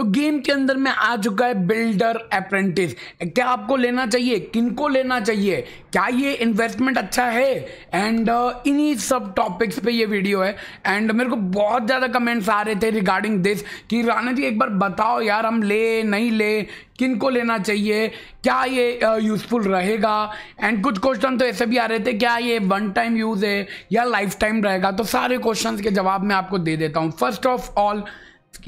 तो गेम के अंदर में आ चुका है बिल्डर अप्रेंटिस क्या आपको लेना चाहिए किनको लेना चाहिए क्या ये इन्वेस्टमेंट अच्छा है एंड uh, इन्हीं सब टॉपिक्स पे ये वीडियो है एंड मेरे को बहुत ज़्यादा कमेंट्स आ रहे थे रिगार्डिंग दिस कि राणा जी एक बार बताओ यार हम ले नहीं ले किन को लेना चाहिए क्या ये यूज़फुल uh, रहेगा एंड कुछ क्वेश्चन तो ऐसे भी आ रहे थे क्या ये वन टाइम यूज़ है या लाइफ टाइम रहेगा तो सारे क्वेश्चन के जवाब मैं आपको दे देता हूँ फर्स्ट ऑफ ऑल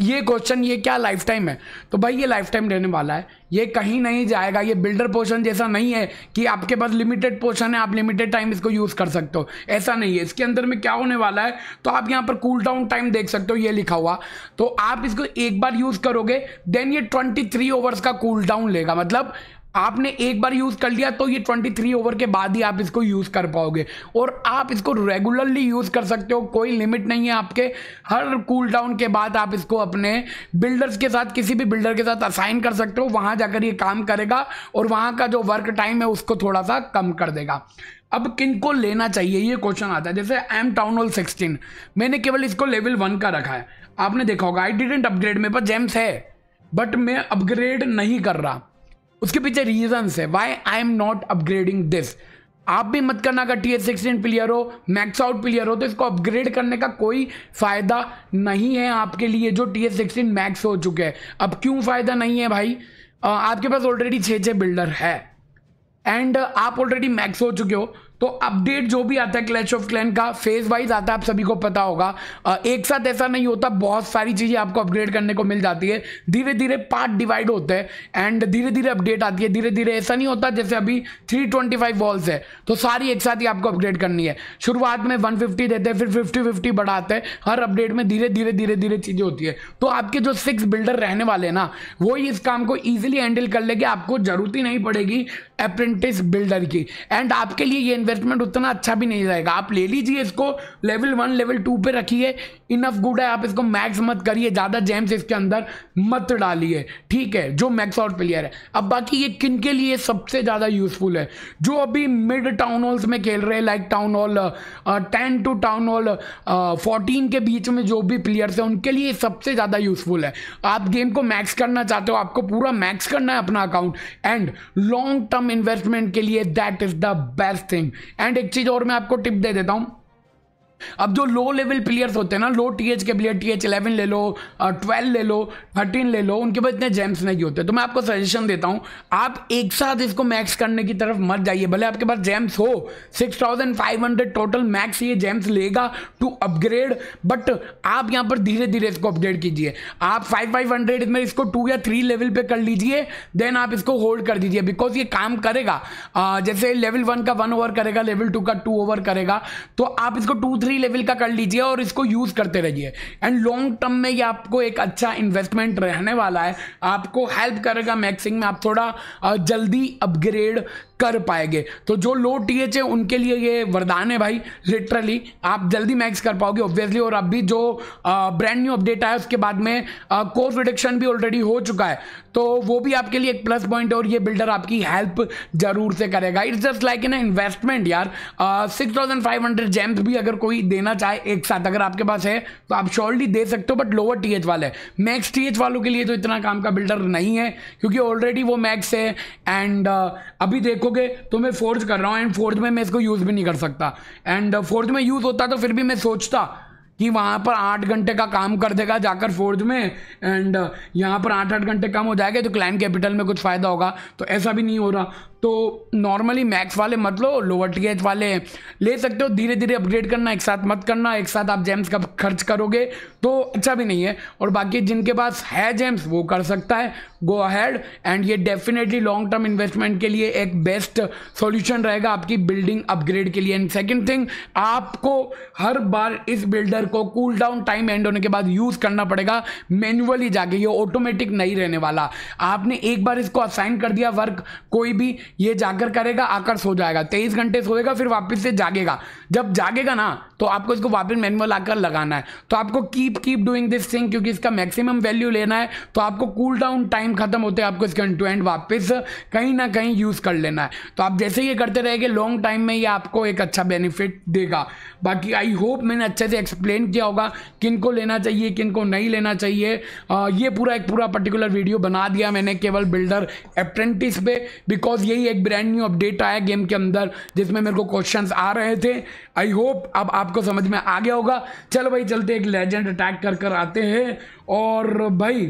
ये क्वेश्चन ये क्या लाइफ टाइम है तो भाई ये लाइफ टाइम रहने वाला है ये कहीं नहीं जाएगा ये बिल्डर पोर्शन जैसा नहीं है कि आपके पास लिमिटेड पोर्शन है आप लिमिटेड टाइम इसको यूज़ कर सकते हो ऐसा नहीं है इसके अंदर में क्या होने वाला है तो आप यहाँ पर कूल डाउन टाइम देख सकते हो ये लिखा हुआ तो आप इसको एक बार यूज़ करोगे देन ये ट्वेंटी थ्री ओवर्स का कूल डाउन लेगा मतलब आपने एक बार यूज़ कर लिया तो ये 23 ओवर के बाद ही आप इसको यूज़ कर पाओगे और आप इसको रेगुलरली यूज़ कर सकते हो कोई लिमिट नहीं है आपके हर कूल डाउन के बाद आप इसको अपने बिल्डर्स के साथ किसी भी बिल्डर के साथ असाइन कर सकते हो वहां जाकर ये काम करेगा और वहाँ का जो वर्क टाइम है उसको थोड़ा सा कम कर देगा अब किन को लेना चाहिए ये क्वेश्चन आता है जैसे I am town hall sixteen मैंने केवल इसको लेवल वन का रखा है आपने देखा होगा आई डिडेंट अपग्रेड मेरे पास जेम्स है बट मैं अपग्रेड नहीं कर रहा उसके पीछे रीजंस है why I am not upgrading this आप भी मत करना अगर टी एस सिक्सटीन प्लेयर हो मैक्स आउट प्लेयर हो तो इसको अपग्रेड करने का कोई फ़ायदा नहीं है आपके लिए जो टी एस सिक्सटीन मैक्स हो चुके हैं अब क्यों फ़ायदा नहीं है भाई आपके पास ऑलरेडी छः छः बिल्डर है एंड आप ऑलरेडी मैक्स हो चुके हो तो अपडेट जो भी आता है क्लैश ऑफ क्लैन का फेज वाइज आता है आप सभी को पता होगा एक साथ ऐसा नहीं होता बहुत सारी चीज़ें आपको अपग्रेड करने को मिल जाती है धीरे धीरे पार्ट डिवाइड होते हैं एंड धीरे धीरे अपडेट आती है धीरे धीरे ऐसा नहीं होता जैसे अभी 325 वॉल्स है तो सारी एक साथ ही आपको अपग्रेड करनी है शुरुआत में वन देते हैं फिर फिफ्टी फिफ्टी बढ़ाते हैं हर अपडेट में धीरे धीरे धीरे धीरे चीज़ें होती है तो आपके जो सिक्स बिल्डर रहने वाले हैं ना वो इस काम को ईजिली हैंडल कर लेगी आपको जरूरत ही नहीं पड़ेगी अप्रेंटिस बिल्डर की एंड आपके लिए ये इन्वेस्टमेंट उतना अच्छा भी नहीं रहेगा आप ले लीजिए इसको लेवल वन लेवल टू पे रखिए इनफ गुड है आप इसको मैक्स मत करिए ज़्यादा जेम्स इसके अंदर मत डालिए ठीक है जो मैक्स आउट प्लेयर है अब बाकी ये किन के लिए सबसे ज़्यादा यूजफुल है जो अभी मिड टाउन हॉल्स में खेल रहे हैं like town hall ten to town hall fourteen के बीच में जो भी प्लेयर्स हैं उनके लिए सबसे ज़्यादा यूजफुल है आप गेम को मैक्स करना चाहते हो आपको पूरा मैक्स करना है अपना account and long term investment के लिए that is the best thing and एक चीज और मैं आपको टिप दे देता हूं अब जो लो लेवल प्लेयर्स होते हैं ना लो टी के प्लेयर टी एच इलेवन ले लो ट्वेल्व ले लो थर्टीन ले लो उनके पास इतने जेम्स नहीं होते तो मैं आपको सजेशन देता हूँ आप एक साथ इसको मैक्स करने की तरफ मत जाइए भले आपके पास जेम्स हो six thousand five hundred total max ये जेम्स लेगा टू अपग्रेड बट आप यहाँ पर धीरे धीरे इसको अपग्रेड कीजिए आप फाइव फाइव हंड्रेड में इसको टू या थ्री लेवल पर कर लीजिए देन आप इसको होल्ड कर दीजिए बिकॉज ये काम करेगा जैसे लेवल वन का वन ओवर करेगा लेवल टू का टू ओवर करेगा तो आप इसको टू थ्री एंट्री लेवल का कर लीजिए और इसको यूज़ करते रहिए एंड लॉन्ग टर्म में ये आपको एक अच्छा इन्वेस्टमेंट रहने वाला है आपको हेल्प करेगा मैक्सिंग में आप थोड़ा जल्दी अपग्रेड कर पाएंगे तो जो लो टी एच है उनके लिए ये वरदान है भाई लिटरली आप जल्दी मैक्स कर पाओगे ऑब्वियसली और अभी जो ब्रांड न्यू अपडेट आया उसके बाद में कोर्स रिडक्शन भी ऑलरेडी हो चुका है तो वो भी आपके लिए एक प्लस पॉइंट है और ये बिल्डर आपकी हेल्प जरूर से करेगा it's just like in investment यार six thousand five hundred gems भी अगर कोई देना चाहे एक साथ अगर आपके पास है तो आप श्योरली दे सकते हो बट लोअर टी एच वाले मैक्स टी एच वालों के लिए तो इतना काम का बिल्डर नहीं है क्योंकि ऑलरेडी वो मैक्स है एंड अभी देखोगे तो मैं फोर्थ कर रहा हूँ एंड फोर्थ में मैं इसको यूज़ भी नहीं कर सकता एंड फोर्थ में यूज़ होता तो फिर भी मैं सोचता कि वहाँ पर आठ घंटे का काम कर देगा जाकर फोर्ज में एंड uh, यहाँ पर आठ आठ घंटे काम हो जाएगा तो क्लाइंट कैपिटल में कुछ फ़ायदा होगा तो ऐसा भी नहीं हो रहा तो नॉर्मली मैक्स वाले मत लो लोअर टी वाले ले सकते हो धीरे धीरे अपग्रेड करना एक साथ मत करना एक साथ आप जेम्स का खर्च करोगे तो अच्छा भी नहीं है और बाकी जिनके पास है जेम्स वो कर सकता है गो अहेड एंड ये डेफिनेटली लॉन्ग टर्म इन्वेस्टमेंट के लिए एक बेस्ट सॉल्यूशन रहेगा आपकी बिल्डिंग अपग्रेड के लिए एंड सेकेंड थिंग आपको हर बार इस बिल्डर को कूल डाउन टाइम एंड होने के बाद यूज़ करना पड़ेगा मैनुअली जाके ये ऑटोमेटिक नहीं रहने वाला आपने एक बार इसको असाइन कर दिया वर्क कोई भी ये जाकर करेगा आकर सो जाएगा तेईस घंटे सोएगा फिर वापस से जागेगा जब जागेगा ना तो आपको इसको वापस मैनुअल आकर लगाना है तो आपको keep keep doing this thing क्योंकि इसका मैक्सिमम वैल्यू लेना है तो आपको कूल डाउन टाइम खत्म होते आपको इसका एंड टू एंड वापस कहीं ना कहीं यूज़ कर लेना है तो आप जैसे ये करते रहेंगे लॉन्ग टाइम में ये आपको एक अच्छा बेनिफिट देगा बाकी आई होप मैंने अच्छे से एक्सप्लेन किया होगा किन को लेना चाहिए किन को नहीं लेना चाहिए आ, ये पूरा एक पूरा पर्टिकुलर वीडियो बना दिया मैंने केवल बिल्डर अप्रेंटिस पे बिकॉज यही एक ब्रांड न्यू अपडेट आया गेम के अंदर जिसमें मेरे को क्वेश्चन आ रहे थे आई होप अब आप आपको समझ में आ गया होगा चलो भाई चलते एक लेजेंड अटैक कर कर आते हैं और भाई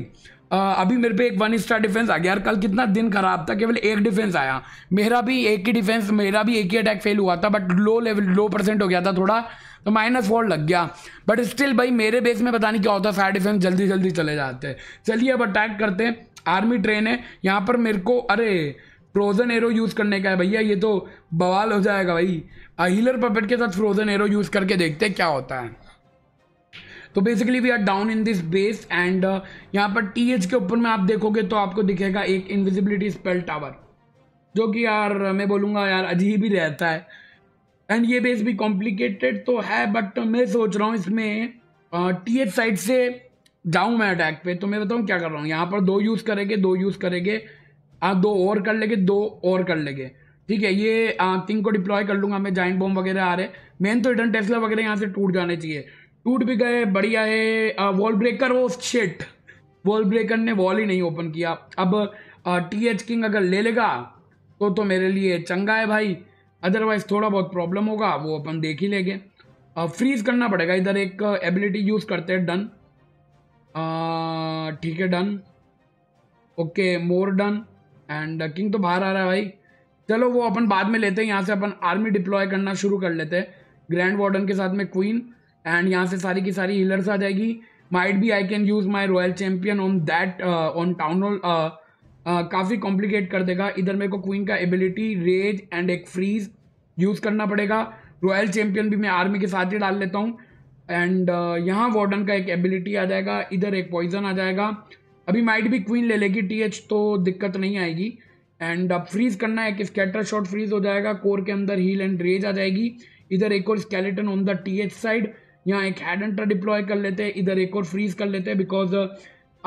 अभी मेरे पे एक वन स्टार डिफेंस आ गया यार कल कितना दिन खराब था केवल एक डिफेंस आया मेरा भी एक ही डिफेंस मेरा भी एक ही अटैक फेल हुआ था but low level low percent हो गया था थोड़ा तो माइनस फोर लग गया बट स्टिल भाई मेरे बेस में पता नहीं क्या होता सारे डिफेंस जल्दी जल्दी चले जाते हैं चलिए अब अटैक करते हैं आर्मी ट्रेन है यहाँ पर मेरे को अरे फ्रोजन एरो यूज़ करने का है भैया ये तो बवाल हो जाएगा भाई अहिलर पपेट के साथ फ्रोजन एरो यूज़ करके देखते हैं क्या होता है तो basically we are down in this base and यहाँ पर टी एच के ऊपर में आप देखोगे तो आपको दिखेगा एक इनविजिबिलिटी स्पेल टावर जो कि यार मैं बोलूँगा यार अजीब ही रहता है एंड ये बेस भी कॉम्प्लिकेटेड तो है बट मैं सोच रहा हूँ इसमें टी एच साइड से जाऊँ मैं अटैक पे तो मैं बताऊँ क्या कर रहा हूँ यहाँ पर दो यूज़ करेंगे दो यूज़ करेंगे हाँ दो और कर लेंगे दो और कर लेंगे ठीक है ये किंग को डिप्लॉय कर लूँगा मैं जाइंट बॉम्ब वगैरह आ रहे मेन तो रिटर्न टेस्ला वगैरह यहाँ से टूट जाने चाहिए टूट भी गए बढ़िया है वॉल ब्रेकर वो शेट वॉल ब्रेकर ने वॉल ही नहीं ओपन किया अब टी एच किंग अगर ले लेगा तो तो मेरे लिए चंगा है भाई अदरवाइज थोड़ा बहुत प्रॉब्लम होगा वो अपन देख ही लेंगे फ्रीज करना पड़ेगा इधर एक एबिलिटी यूज़ करते हैं डन ठीक है done okay more done and king uh, तो बाहर आ रहा है भाई चलो वो अपन बाद में लेते हैं यहाँ से अपन आर्मी डिप्लॉय करना शुरू कर लेते हैं ग्रैंड वार्डन के साथ में क्वीन एंड यहाँ से सारी की सारी हीलर्स आ जाएगी might be I can use my royal champion on that on town hall काफ़ी कॉम्प्लिकेट कर देगा इधर मेरे को क्वीन का एबिलिटी रेज एंड एक फ्रीज यूज़ करना पड़ेगा रॉयल चैम्पियन भी मैं आर्मी के साथ ही डाल लेता हूँ एंड uh, यहाँ वार्डन का एक एबिलिटी आ जाएगा इधर एक पॉइजन आ जाएगा अभी माइट भी क्वीन ले लेगी टी एच तो दिक्कत नहीं आएगी एंड अब फ्रीज करना है कि स्कैटर शॉट फ्रीज हो जाएगा कोर के अंदर हील एंड रेज आ जाएगी इधर एक और skeleton on the T H side यहाँ एक हेड एंटर डिप्लॉय कर लेते हैं इधर एक और फ्रीज कर लेते हैं बिकॉज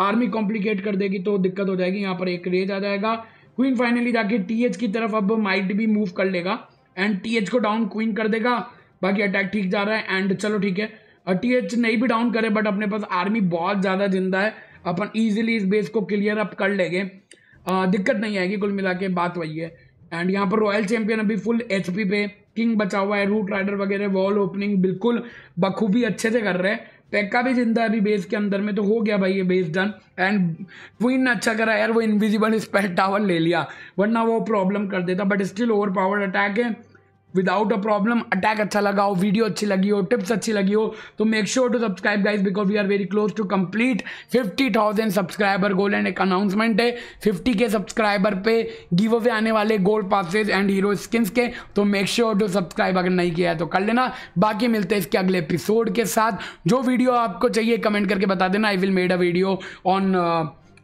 आर्मी कॉम्प्लिकेट कर देगी तो दिक्कत हो जाएगी यहाँ पर एक रेज आ जाएगा क्वीन फाइनली जाके टी एच की तरफ अब माइट भी मूव कर लेगा एंड टी एच को डाउन क्वीन कर देगा बाकी अटैक ठीक जा रहा है एंड चलो ठीक है टी एच नहीं भी डाउन करे बट अपने पास आर्मी बहुत ज़्यादा जिंदा है अपन ईजिली इस बेस को क्लियर अप कर लेंगे दिक्कत नहीं आएगी कुल मिला के बात वही है एंड यहाँ पर रॉयल चैंपियन अभी फुल एच पे किंग बचा हुआ है रूट राइडर वगैरह वॉल ओपनिंग बिल्कुल बखूबी अच्छे से कर रहे हैं पैक्का भी जिंदा है अभी बेस के अंदर में तो हो गया भाई ये बेस डन एंड क्वीन ने अच्छा करा यार वो इनविजिबल स्पेल टावर ले लिया वरना वो प्रॉब्लम कर देता but still over power attack है विदाउट अ प्रॉब्लम अटैक अच्छा लगा हो वीडियो अच्छी लगी हो टिप्स अच्छी लगी हो तो make sure to subscribe guys because we are very close to complete fifty thousand subscriber goal and एक अनाउंसमेंट है फिफ्टी के सब्सक्राइबर पे गिव अवे आने वाले gold passes and hero skins के तो मेक श्योर टू सब्सक्राइब अगर नहीं किया है तो कर लेना बाकी मिलते हैं इसके अगले एपिसोड के साथ जो वीडियो आपको चाहिए कमेंट करके बता देना I will made a video on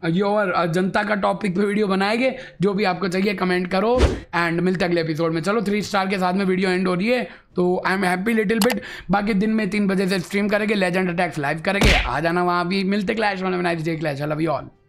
your जनता का टॉपिक पे वीडियो बनाएंगे जो भी आपको चाहिए कमेंट करो एंड मिलते अगले एपिसोड में चलो थ्री स्टार के साथ में वीडियो एंड हो रही है तो I am happy little bit बाकी दिन में तीन बजे से स्ट्रीम करेंगे लेजेंड अटैक्स लाइव करेंगे आ जाना वहाँ भी मिलते क्लैश वाले क्लैश लव यू ऑल